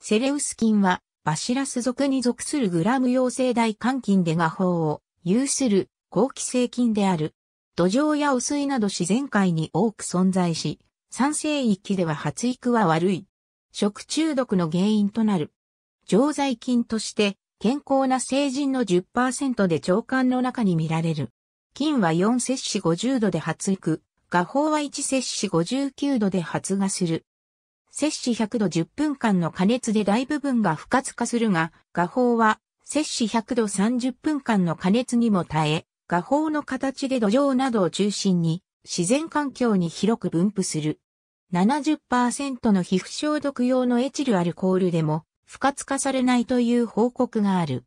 セレウス菌は、バシラス属に属するグラム陽性大肝菌で画法を有する後期性菌である。土壌や汚水など自然界に多く存在し、酸性域では発育は悪い。食中毒の原因となる。常在菌として、健康な成人の10%で腸管の中に見られる。菌は4摂氏50度で発育、画法は1摂氏59度で発芽する。摂氏100度10分間の加熱で大部分が不活化するが、画法は摂氏100度30分間の加熱にも耐え、画法の形で土壌などを中心に自然環境に広く分布する。70%の皮膚消毒用のエチルアルコールでも不活化されないという報告がある。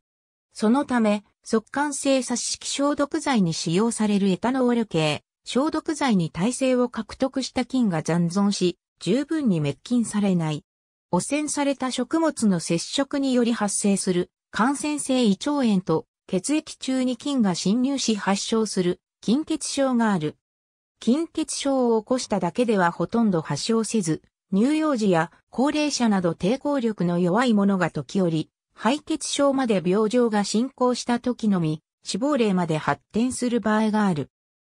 そのため、速乾性殺式消毒剤に使用されるエタノール系、消毒剤に耐性を獲得した菌が残存し、十分に滅菌されない。汚染された食物の接触により発生する感染性胃腸炎と血液中に菌が侵入し発症する菌血症がある。菌血症を起こしただけではほとんど発症せず、乳幼児や高齢者など抵抗力の弱い者が時折、敗血症まで病状が進行した時のみ、死亡例まで発展する場合がある。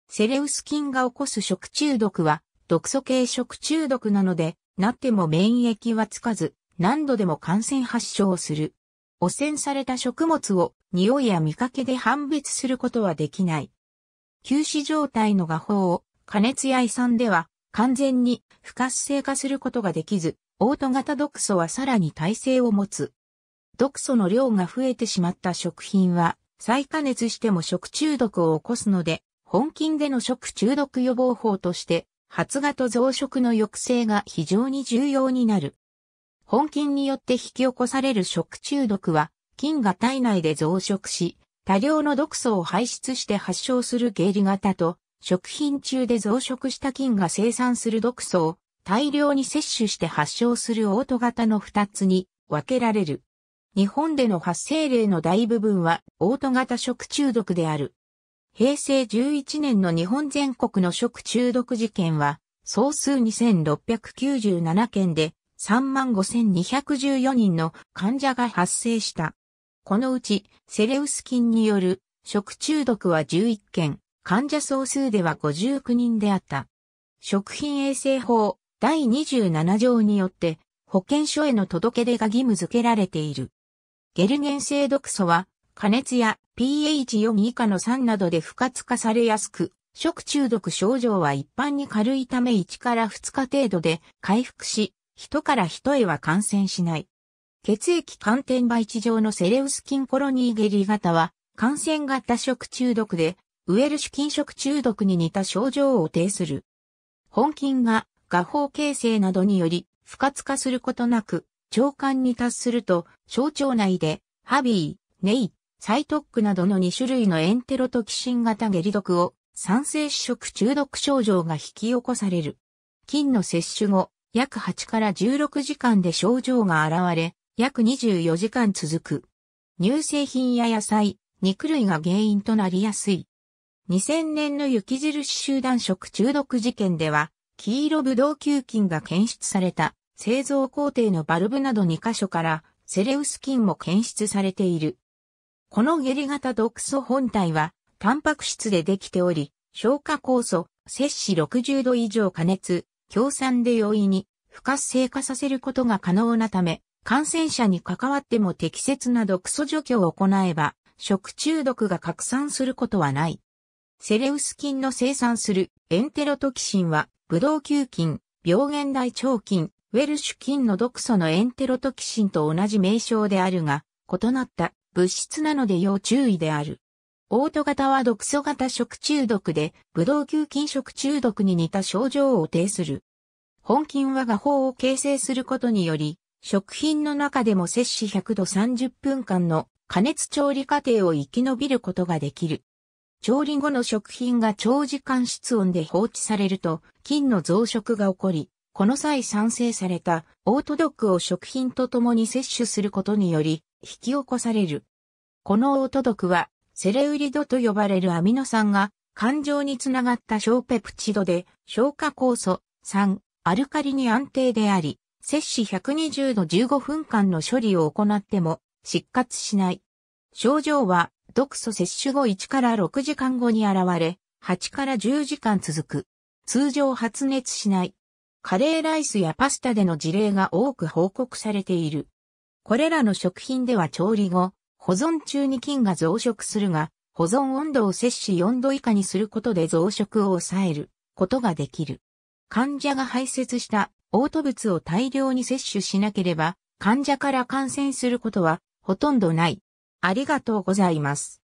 セレウス菌が起こす食中毒は、毒素系食中毒なので、なっても免疫はつかず、何度でも感染発症する。汚染された食物を匂いや見かけで判別することはできない。休止状態の画法を加熱や胃酸では完全に不活性化することができず、オート型毒素はさらに耐性を持つ。毒素の量が増えてしまった食品は再加熱しても食中毒を起こすので、本菌での食中毒予防法として発芽と増殖の抑制が非常に重要になる。本菌によって引き起こされる食中毒は、菌が体内で増殖し、多量の毒素を排出して発症する下痢型と、食品中で増殖した菌が生産する毒素を大量に摂取して発症するオート型の2つに分けられる。日本での発生例の大部分はオート型食中毒である。平成11年の日本全国の食中毒事件は、総数2697件で35,214人の患者が発生した。このうち、セレウス菌による食中毒は11件、患者総数では59人であった。食品衛生法第27条によって、保健所への届け出が義務付けられている。ゲルゲン性毒素は、加熱や pH4 以下の酸などで不活化されやすく、食中毒症状は一般に軽いため1から2日程度で回復し、人から人へは感染しない。血液寒天培地上のセレウス菌コロニーゲリ型は、感染型食中毒で、ウエルシュ菌食中毒に似た症状を呈する。本菌が画法形成などにより、不活化することなく、腸管に達すると、小腸内で、ハビー、ネイ、サイトックなどの2種類のエンテロトキシン型下痢毒を酸性死食中毒症状が引き起こされる。菌の摂取後、約8から16時間で症状が現れ、約24時間続く。乳製品や野菜、肉類が原因となりやすい。2000年の雪印集団食中毒事件では、黄色ブドウ球菌が検出された製造工程のバルブなど2箇所からセレウス菌も検出されている。この下痢型毒素本体は、タンパク質でできており、消化酵素、摂氏60度以上加熱、強酸で容易に、不活性化させることが可能なため、感染者に関わっても適切な毒素除去を行えば、食中毒が拡散することはない。セレウス菌の生産するエンテロトキシンは、ブドウ球菌、病原大腸菌、ウェルシュ菌の毒素のエンテロトキシンと同じ名称であるが、異なった物質なので要注意である。オート型は毒素型食中毒で、ブドウ球菌食中毒に似た症状を呈する。本菌は画法を形成することにより、食品の中でも摂氏100度30分間の加熱調理過程を生き延びることができる。調理後の食品が長時間室温で放置されると、菌の増殖が起こり、この際産生されたオートドッを食品とともに摂取することにより、引き起こされる。このオートクは、セレウリドと呼ばれるアミノ酸が、感情につながった小ペプチドで、消化酵素、酸、アルカリに安定であり、摂氏120度15分間の処理を行っても、失活しない。症状は、毒素摂取後1から6時間後に現れ、8から10時間続く。通常発熱しない。カレーライスやパスタでの事例が多く報告されている。これらの食品では調理後、保存中に菌が増殖するが、保存温度を摂氏4度以下にすることで増殖を抑えることができる。患者が排泄した嘔吐物を大量に摂取しなければ、患者から感染することはほとんどない。ありがとうございます。